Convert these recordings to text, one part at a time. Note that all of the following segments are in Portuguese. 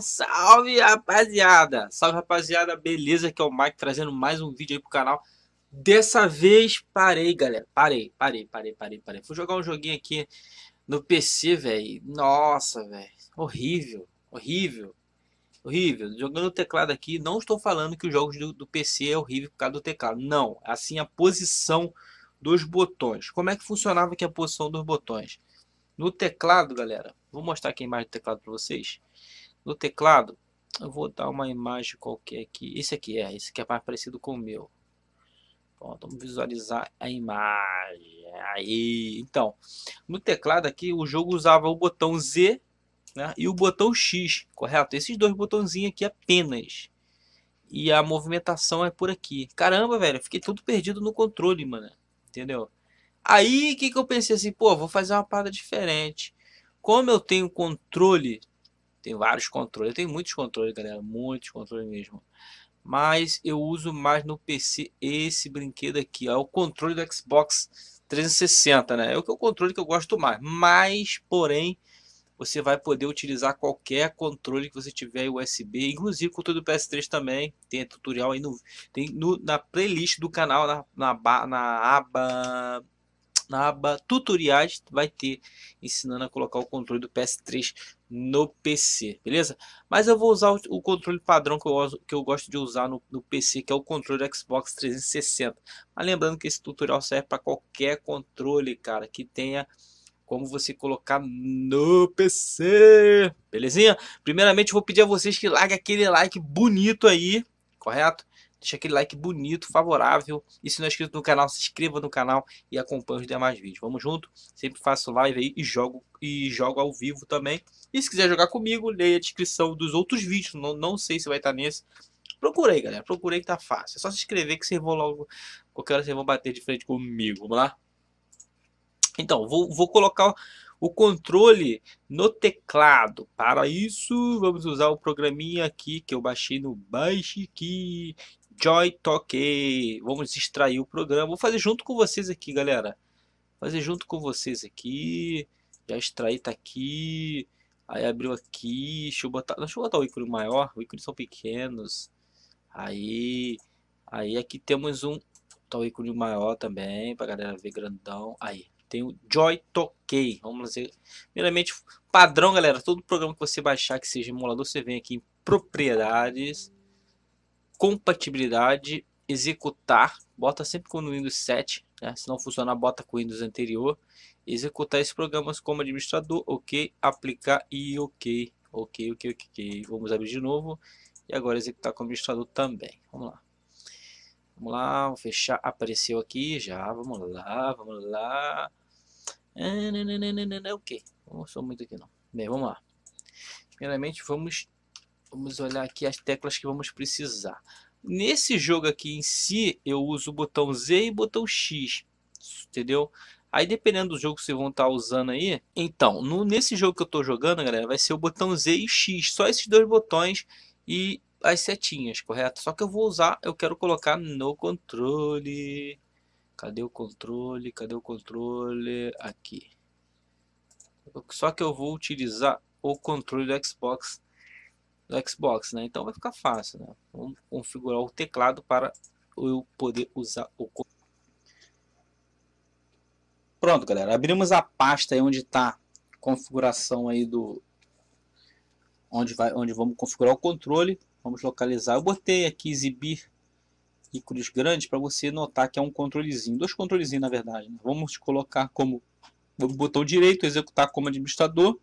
Salve rapaziada! Salve rapaziada, beleza? Aqui é o Mike trazendo mais um vídeo aí pro canal. Dessa vez parei, galera. Parei, parei, parei, parei, parei. Fui jogar um joguinho aqui no PC, velho. Nossa, velho. Horrível, horrível, horrível. Jogando o teclado aqui, não estou falando que os jogos do, do PC é horrível por causa do teclado. Não, assim a posição dos botões. Como é que funcionava aqui a posição dos botões? No teclado, galera, vou mostrar aqui a imagem do teclado para vocês. No teclado, eu vou dar uma imagem qualquer aqui. Esse aqui é, esse aqui é mais parecido com o meu. vamos visualizar a imagem. Aí, então, no teclado aqui, o jogo usava o botão Z né, e o botão X, correto? Esses dois botãozinhos aqui apenas. E a movimentação é por aqui. Caramba, velho, fiquei todo perdido no controle, mano. Entendeu? Aí que, que eu pensei assim, pô, vou fazer uma parada diferente. Como eu tenho controle, tem vários controles, tem muitos controles, galera, muitos controles mesmo. Mas eu uso mais no PC esse brinquedo aqui, ó, é o controle do Xbox 360, né? É o que é o controle que eu gosto mais. Mas, porém, você vai poder utilizar qualquer controle que você tiver USB, inclusive controle do PS3 também. Tem tutorial aí no, tem no, na playlist do canal, na, na, na aba na aba tutoriais vai ter ensinando a colocar o controle do PS3 no PC, beleza? Mas eu vou usar o, controle padrão que eu, uso, que eu gosto de usar no, no, PC, que é o controle do Xbox 360. Mas lembrando que esse tutorial serve para qualquer controle, cara, que tenha como você colocar no PC, belezinha? Primeiramente, vou pedir a vocês que larguem aquele like bonito aí, correto? deixa aquele like bonito, favorável. E se não é inscrito no canal, se inscreva no canal e acompanhe os demais vídeos. Vamos junto? Sempre faço live aí e jogo, e jogo ao vivo também. E se quiser jogar comigo, leia a descrição dos outros vídeos. Não, não sei se vai estar nesse. Procurei, galera. Procurei que tá fácil. É só se inscrever que vocês vão logo. Qualquer hora vocês vão bater de frente comigo. Vamos lá? Então, vou, vou colocar o controle no teclado. Para isso, vamos usar o programinha aqui que eu baixei no Baixe que Joy Toque. Vamos extrair o programa. Vou fazer junto com vocês aqui, galera. Vou fazer junto com vocês aqui. Já extraí, tá aqui. Aí abriu aqui. Deixa eu botar, deixa eu botar o ícone maior. O ícone são pequenos. Aí, aí aqui temos um tá o ícone maior também para galera ver grandão. Aí tem o Joy Toque. Vamos fazer Primeiramente, padrão, galera. Todo programa que você baixar que seja emulador, você vem aqui em propriedades compatibilidade, executar, bota sempre com o Windows 7, né? se não funcionar, bota com o Windows anterior, executar esses programas como administrador, ok, aplicar e ok, ok, ok, ok, okay. vamos abrir de novo, e agora executar como administrador também, vamos lá. Vamos lá, vou fechar, apareceu aqui já, vamos lá, vamos lá. Ah, é né, não, né, não, né, não, não, não, não, ok, não sou muito aqui não. Bem, vamos lá. Primeiramente, vamos Vamos olhar aqui as teclas que vamos precisar. Nesse jogo aqui em si, eu uso o botão Z e botão X, entendeu? Aí dependendo do jogo que vocês vão estar usando aí, então, no, nesse jogo que eu estou jogando, galera, vai ser o botão Z e X, só esses dois botões e as setinhas, correto? Só que eu vou usar, eu quero colocar no controle. Cadê o controle? Cadê o controle? Aqui. Só que eu vou utilizar o controle do Xbox do Xbox, né? Então vai ficar fácil, né? Vamos configurar o teclado para eu poder usar o Pronto, galera. Abrimos a pasta aí onde está configuração aí do onde vai onde vamos configurar o controle. Vamos localizar. Eu botei aqui exibir ícones grandes para você notar que é um controlezinho, dois controlezinhos na verdade. Né? Vamos colocar como botão direito executar como administrador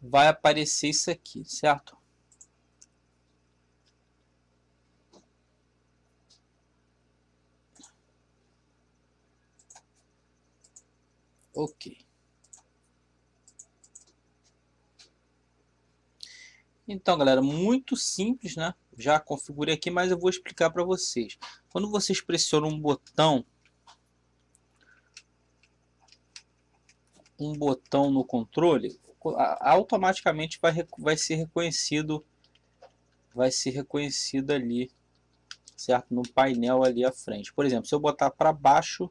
vai aparecer isso aqui, certo? Ok. Então, galera, muito simples, né? Já configurei aqui, mas eu vou explicar para vocês. Quando vocês pressionam um botão, um botão no controle, automaticamente vai, vai ser reconhecido vai ser reconhecido ali certo no painel ali à frente por exemplo se eu botar para baixo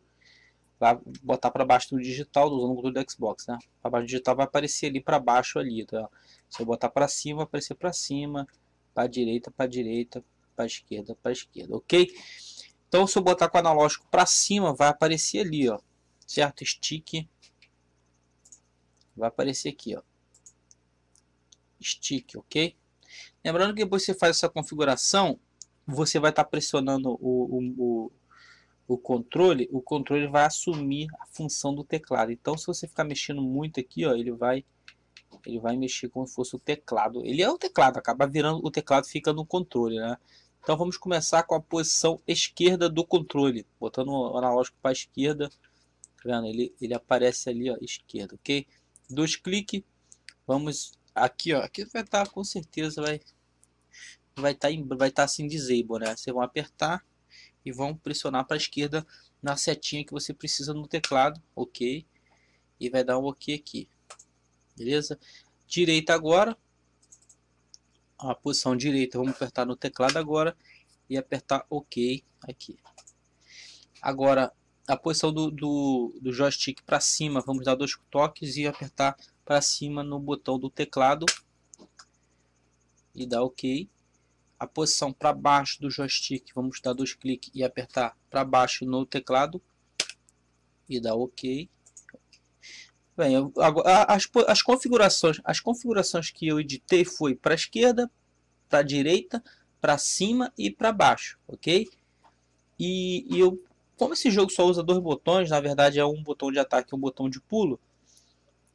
lá botar para baixo do digital usando o botão do Xbox né para baixo do digital vai aparecer ali para baixo ali tá? se eu botar para cima vai aparecer para cima para direita para direita para esquerda para esquerda ok então se eu botar com o analógico para cima vai aparecer ali ó certo stick Vai aparecer aqui, ó. Stick, ok? Lembrando que depois que você faz essa configuração, você vai estar tá pressionando o, o, o, o controle, o controle vai assumir a função do teclado. Então, se você ficar mexendo muito aqui, ó, ele vai ele vai mexer como se fosse o teclado. Ele é o teclado, acaba virando o teclado, fica no controle, né? Então vamos começar com a posição esquerda do controle, botando o analógico para a esquerda. Tá vendo? Ele, ele aparece ali, ó, esquerda, ok? dois cliques, vamos aqui, ó, aqui vai estar tá, com certeza vai vai estar tá, vai estar tá assim disable, né? Vocês vão apertar e vão pressionar para a esquerda na setinha que você precisa no teclado, OK? E vai dar um OK aqui. Beleza? Direita agora. A posição direita, vamos apertar no teclado agora e apertar OK aqui. Agora a posição do, do, do joystick para cima, vamos dar dois toques e apertar para cima no botão do teclado e dar OK. A posição para baixo do joystick, vamos dar dois cliques e apertar para baixo no teclado e dar OK. Bem, agora, as, as configurações, as configurações que eu editei foi para esquerda, para direita, para cima e para baixo, ok? E, e eu como esse jogo só usa dois botões, na verdade é um botão de ataque e um botão de pulo,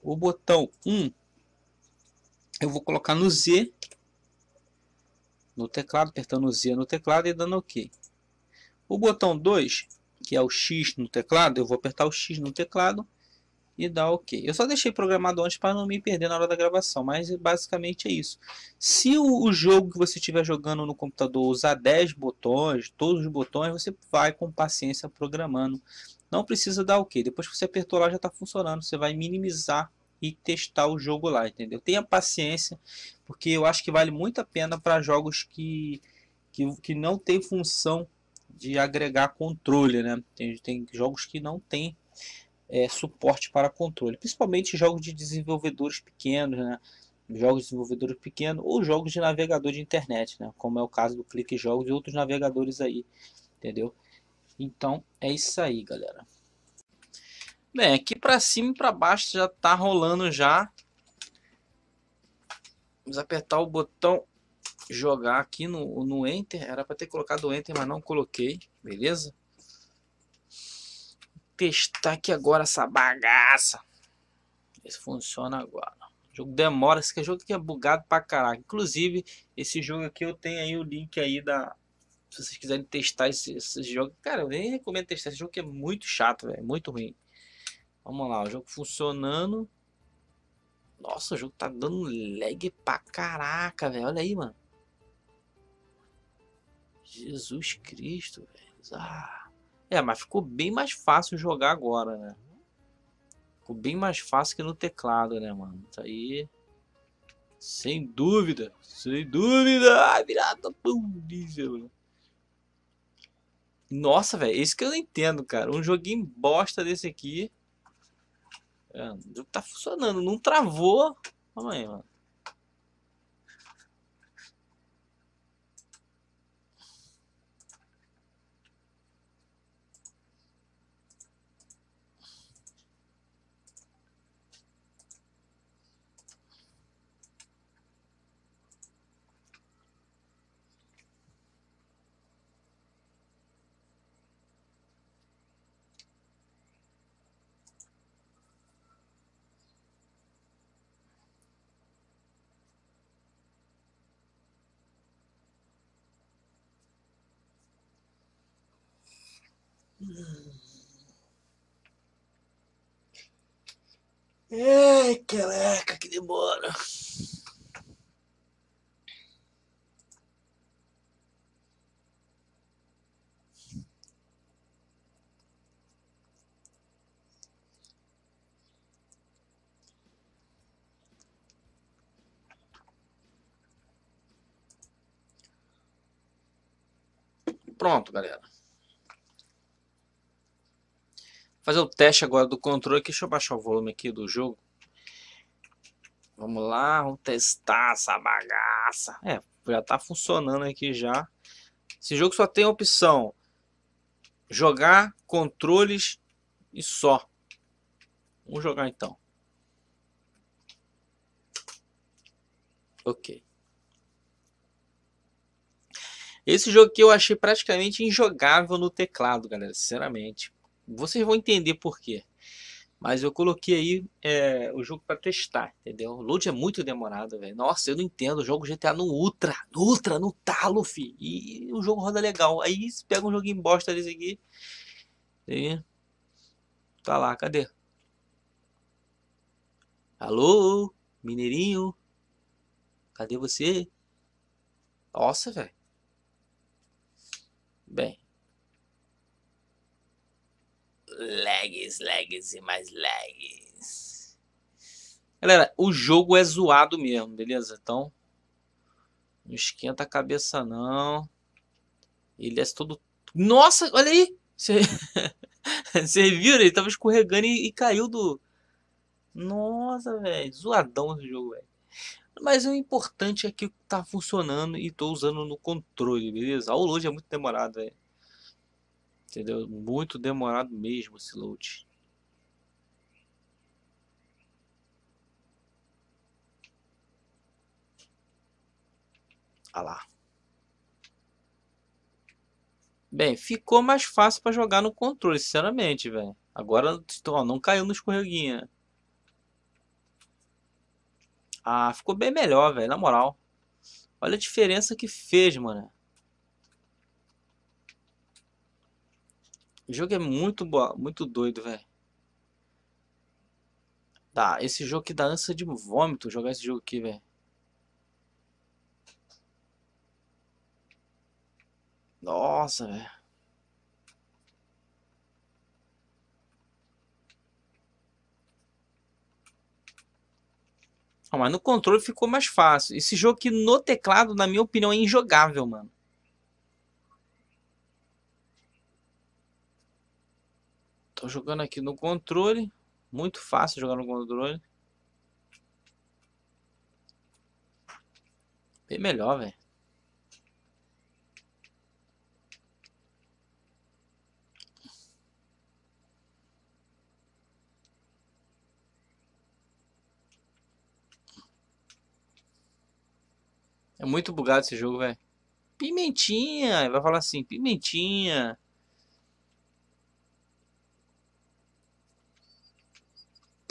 o botão 1 eu vou colocar no Z no teclado, apertando o Z no teclado e dando OK. O botão 2, que é o X no teclado, eu vou apertar o X no teclado e dá OK. Eu só deixei programado antes para não me perder na hora da gravação, mas é basicamente é isso. Se o, jogo que você estiver jogando no computador usar 10 botões, todos os botões, você vai com paciência programando. Não precisa dar OK. Depois que você apertou lá já está funcionando. Você vai minimizar e testar o jogo lá, entendeu? Tenha paciência, porque eu acho que vale muito a pena para jogos que, que, que não tem função de agregar controle, né? Tem, tem jogos que não tem é, suporte para controle, principalmente jogos de desenvolvedores pequenos, né? jogos de pequenos pequeno ou jogos de navegador de internet, né? como é o caso do Clique Jogos e outros navegadores aí, entendeu? Então é isso aí, galera. Bem, aqui para cima e para baixo já tá rolando já. Vamos apertar o botão jogar aqui no, no Enter. Era para ter colocado o Enter, mas não coloquei, beleza? testar aqui agora essa bagaça. se funciona agora. O jogo demora, esse é jogo aqui é bugado pra caraca. Inclusive, esse jogo aqui eu tenho aí o link aí da... Se vocês quiserem testar esse, esse jogo... Cara, eu nem recomendo testar esse jogo que é muito chato, velho. É muito ruim. Vamos lá, o jogo funcionando. Nossa, o jogo tá dando lag pra caraca, velho. Olha aí, mano. Jesus Cristo, velho. Ah. É, mas ficou bem mais fácil jogar agora, né? Ficou bem mais fácil que no teclado, né, mano? Isso aí. Sem dúvida, sem dúvida. Ai, virada, pum, diesel. Né? Nossa, velho, isso que eu não entendo, cara. Um joguinho bosta desse aqui. É, tá funcionando, não travou. Calma aí, mano. Ai, leca que demora. Pronto, galera fazer o teste agora do controle. Deixa eu baixar o volume aqui do jogo. Vamos lá, vamos testar essa bagaça. É, já tá funcionando aqui já. Esse jogo só tem a opção jogar controles e só. Vamos jogar então. Ok. Esse jogo que eu achei praticamente injogável no teclado, galera, sinceramente. Vocês vão entender por quê. Mas eu coloquei aí é, o jogo para testar, entendeu? O load é muito demorado, velho. Nossa, eu não entendo. o jogo GTA no Ultra, no Ultra, no talo, fi. E o jogo roda legal. Aí você pega um joguinho bosta desse aqui. E... Tá lá, cadê? Alô, Mineirinho? Cadê você? Nossa, velho. Bem, lags, lags e mais lags. Galera, o jogo é zoado mesmo, beleza? Então, não esquenta a cabeça, não. Ele é todo. Nossa, olha aí! Você, Você viu? Ele tava escorregando e, e caiu do. Nossa, velho. Zoadão esse jogo, velho. Mas o importante é que tá funcionando e tô usando no controle, beleza? O load é muito demorado, velho. Entendeu? Muito demorado mesmo esse load. Ah lá. Bem, ficou mais fácil para jogar no controle, sinceramente, velho. Agora, ó, não caiu no escorreguinha. Ah, ficou bem melhor, velho, na moral. Olha a diferença que fez, mano. O jogo é muito boa, muito doido, velho. Tá, esse jogo que dá ânsia de vômito jogar esse jogo aqui, velho. Nossa, velho. Ah, mas no controle ficou mais fácil. Esse jogo aqui no teclado, na minha opinião, é injogável, mano. Tô jogando aqui no controle. Muito fácil jogar no controle. Bem melhor, velho. É muito bugado esse jogo, velho. Pimentinha, vai falar assim, pimentinha.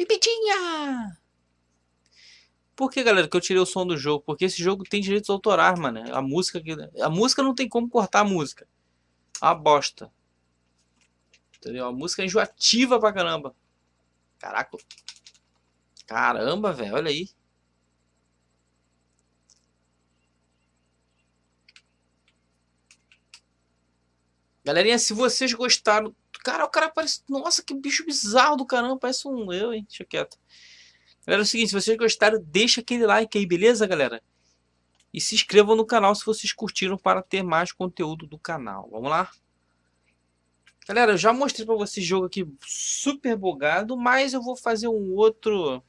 Pipitinha! Por que, galera, que eu tirei o som do jogo? Porque esse jogo tem direitos autorais, mano. A música que a música não tem como cortar a música. É a bosta. Entendeu? A música é enjoativa pra caramba. Caraca. Caramba, velho, olha aí. Galerinha, se vocês gostaram, Cara, o cara parece. Nossa, que bicho bizarro do caramba. Parece um eu, hein? Deixa quieto. Galera, é o seguinte, se vocês gostaram, deixa aquele like aí, beleza, galera? E se inscrevam no canal se vocês curtiram para ter mais conteúdo do canal. Vamos lá? Galera, eu já mostrei para vocês jogo aqui super bugado, mas eu vou fazer um outro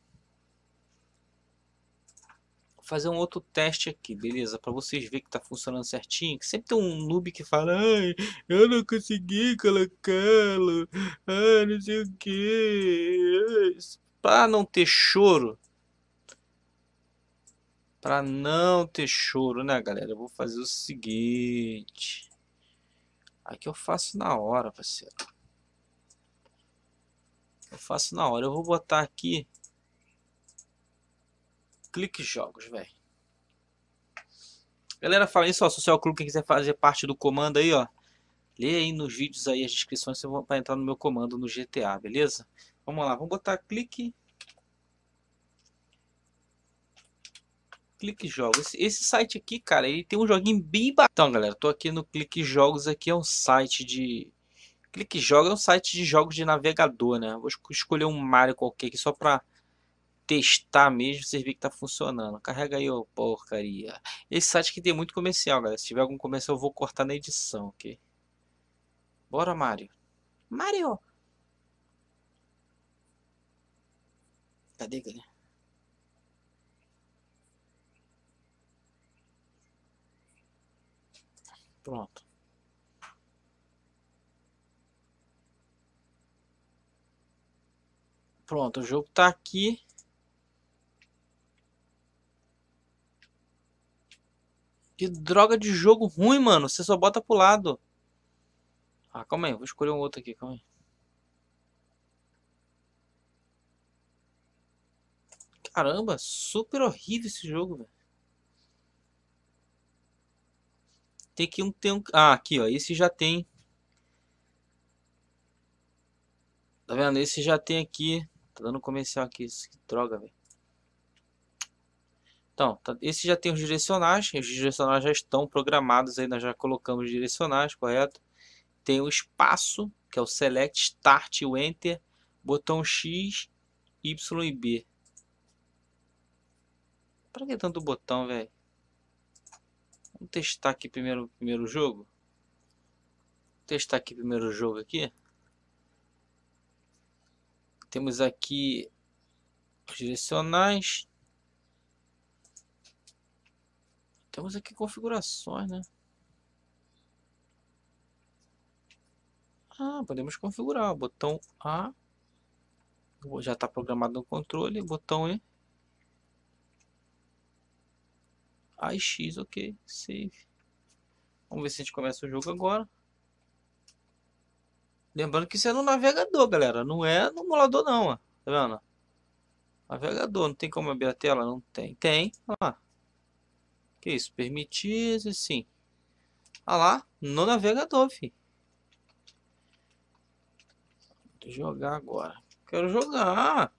fazer um outro teste aqui, beleza? Para vocês verem que tá funcionando certinho. Que sempre tem um noob que fala, ai, eu não consegui colocá-lo, ai, não sei o que. Para não ter choro, para não ter choro, né, galera? Eu vou fazer o seguinte. Aqui eu faço na hora, parceiro. Eu faço na hora. Eu vou botar aqui Clique Jogos, velho. Galera, fala isso, ó. Social Club, quem quiser fazer parte do comando aí, ó. Lê aí nos vídeos aí as descrições para entrar no meu comando no GTA, beleza? Vamos lá, vamos botar clique. Clique Jogos. Esse, esse site aqui, cara, ele tem um joguinho bem bacana. Então, galera, tô aqui no Clique Jogos, aqui é um site de... Clique Jogos é um site de jogos de navegador, né? Vou escolher um Mario qualquer aqui só para testar mesmo, vocês verem que tá funcionando. Carrega aí, ô porcaria. Esse site que tem muito comercial, galera. Se tiver algum comercial, eu vou cortar na edição, ok? Bora, Mario. Mario! Cadê, galera? Pronto. Pronto, o jogo tá aqui. Que droga de jogo ruim, mano. Você só bota pro lado. Ah, calma aí. vou escolher um outro aqui, calma aí. Caramba, super horrível esse jogo, velho. Tem que um tem um... Ah, aqui, ó. Esse já tem. Tá vendo? Esse já tem aqui. Tá dando comercial aqui. Que droga, velho. Então, tá, esse já tem os direcionais, os direcionais já estão programados, aí nós já colocamos direcionais, correto? Tem o espaço, que é o select, start e o enter, botão X, Y e B. Pra que tanto botão, velho? Vamos testar aqui primeiro primeiro jogo. Vou testar aqui primeiro jogo aqui. Temos aqui os direcionais, Temos aqui configurações, né? Ah, podemos configurar. Botão A. Já está programado no controle. Botão E. AX, ok. Save. Vamos ver se a gente começa o jogo agora. Lembrando que isso é no navegador, galera. Não é no emulador, não. Ó. Tá vendo? Navegador. Não tem como abrir a tela? Não tem. Tem. Olha lá. Que isso? Permitir, sim. Ah lá, no navegador, fi. jogar agora. Quero jogar.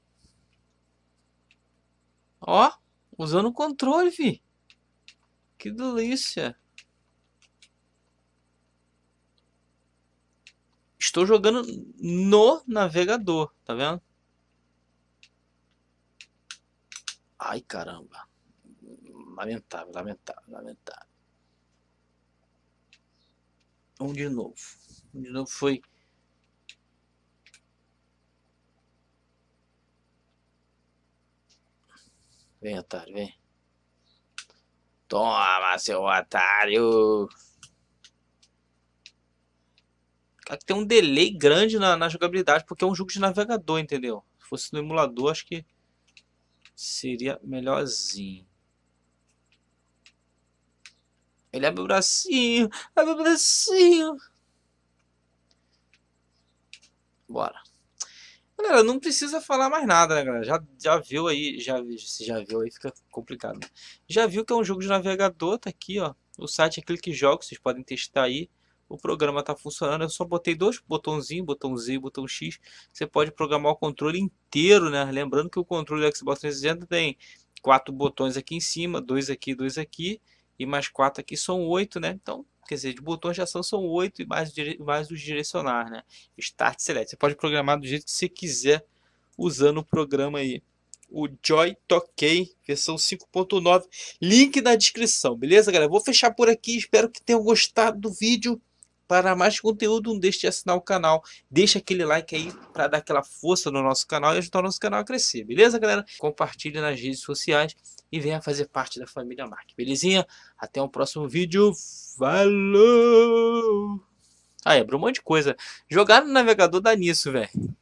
Ó, usando o controle, fi. Que delícia. Estou jogando no navegador, tá vendo? Ai, caramba lamentável, lamentável, lamentável. Um de novo. Um de novo foi. Vem, otário, vem. Toma, seu otário! Cara, tem um delay grande na, na jogabilidade, porque é um jogo de navegador, entendeu? Se fosse no emulador, acho que seria melhorzinho. Ele abre o bracinho, abre o bracinho. Bora. Galera, não precisa falar mais nada, né, galera? Já, já viu aí, já, se já viu aí fica complicado, Já viu que é um jogo de navegador, tá aqui, ó. O site é Clique Jogos, vocês podem testar aí. O programa tá funcionando, eu só botei dois botãozinhos, botão Z e botão X. Você pode programar o controle inteiro, né? Lembrando que o controle do Xbox 360 tem quatro botões aqui em cima, dois aqui, dois aqui e mais quatro aqui são oito, né? Então, quer dizer, de botões de ação são oito e mais, mais os direcionar, né? Start Select. Você pode programar do jeito que você quiser usando o programa aí. O Joy Toquei, versão 5.9. Link na descrição, beleza, galera? Vou fechar por aqui. Espero que tenham gostado do vídeo. Para mais conteúdo, não deixe de assinar o canal. Deixa aquele like aí para dar aquela força no nosso canal e ajudar o nosso canal a crescer. Beleza, galera? Compartilhe nas redes sociais e venha fazer parte da família Mark. Belezinha? Até o um próximo vídeo. Falou! Ah, é, um monte de coisa. Jogar no navegador dá nisso, velho.